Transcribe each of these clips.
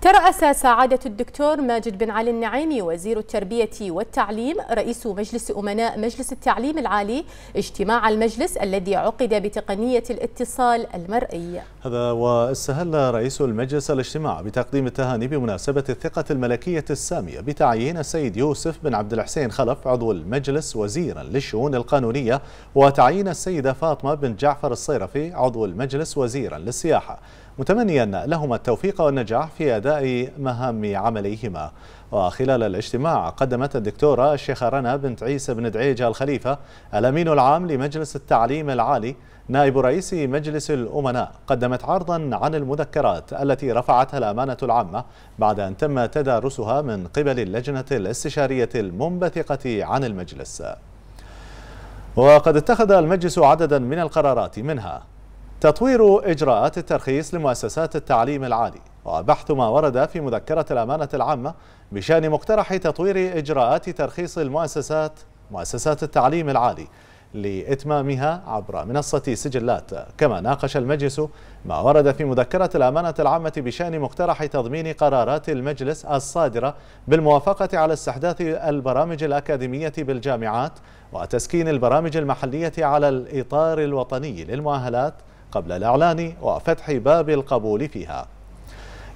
ترأس سعادة الدكتور ماجد بن علي النعيمي وزير التربية والتعليم رئيس مجلس أمناء مجلس التعليم العالي اجتماع المجلس الذي عقد بتقنية الاتصال المرئي هذا واستهل رئيس المجلس الاجتماع بتقديم التهاني بمناسبة الثقة الملكية السامية بتعيين السيد يوسف بن عبد الحسين خلف عضو المجلس وزيرا للشؤون القانونية وتعيين السيدة فاطمة بن جعفر الصيرفي عضو المجلس وزيرا للسياحة متمنيا لهما التوفيق والنجاح في أداء أداء مهام عمليهما وخلال الاجتماع قدمت الدكتورة الشيخة رنا بنت عيسى بن دعيج الخليفة الأمين العام لمجلس التعليم العالي نائب رئيس مجلس الأمناء قدمت عرضا عن المذكرات التي رفعتها الأمانة العامة بعد أن تم تدارسها من قبل اللجنة الاستشارية المنبثقة عن المجلس وقد اتخذ المجلس عددا من القرارات منها تطوير إجراءات الترخيص لمؤسسات التعليم العالي وبحث ما ورد في مذكرة الأمانة العامة بشأن مقترح تطوير إجراءات ترخيص المؤسسات مؤسسات التعليم العالي لإتمامها عبر منصة سجلات كما ناقش المجلس ما ورد في مذكرة الأمانة العامة بشأن مقترح تضمين قرارات المجلس الصادرة بالموافقة على استحداث البرامج الأكاديمية بالجامعات وتسكين البرامج المحلية على الإطار الوطني للمؤهلات قبل الإعلان وفتح باب القبول فيها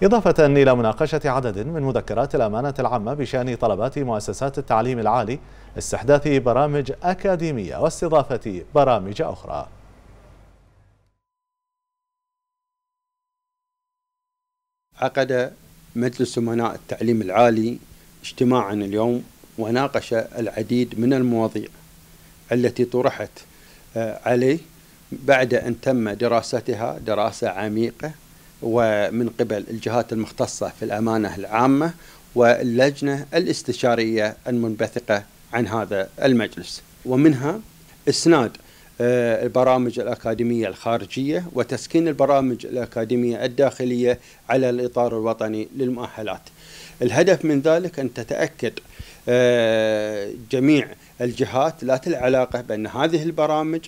إضافة إلى مناقشة عدد من مذكرات الأمانة العامة بشأن طلبات مؤسسات التعليم العالي استحداث برامج أكاديمية واستضافة برامج أخرى عقد مجلس أمناء التعليم العالي اجتماعا اليوم وناقش العديد من المواضيع التي طرحت آه، عليه بعد أن تم دراستها دراسة عميقة ومن قبل الجهات المختصة في الأمانة العامة واللجنة الاستشارية المنبثقة عن هذا المجلس ومنها إسناد آه، البرامج الأكاديمية الخارجية وتسكين البرامج الأكاديمية الداخلية على الإطار الوطني للمؤهلات الهدف من ذلك أن تتأكد آه، جميع الجهات ذات العلاقة بأن هذه البرامج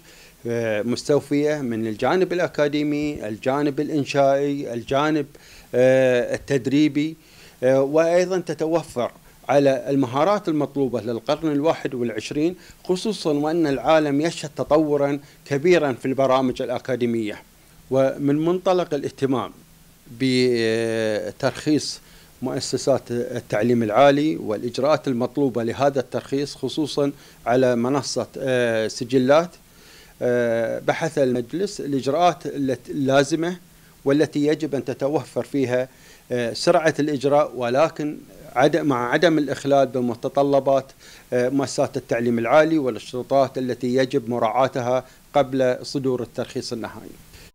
آه، مستوفيه من الجانب الاكاديمي، الجانب الانشائي، الجانب آه، التدريبي آه، وايضا تتوفر على المهارات المطلوبة للقرن الواحد والعشرين خصوصا وأن العالم يشهد تطورا كبيرا في البرامج الأكاديمية ومن منطلق الاهتمام بترخيص مؤسسات التعليم العالي والإجراءات المطلوبة لهذا الترخيص خصوصا على منصة سجلات آه، بحث المجلس الإجراءات اللازمة والتي يجب أن تتوفر فيها آه، سرعة الإجراء ولكن عدم مع عدم الإخلال بمتطلبات آه، مؤسسات التعليم العالي والاشتراطات التي يجب مراعاتها قبل صدور الترخيص النهائي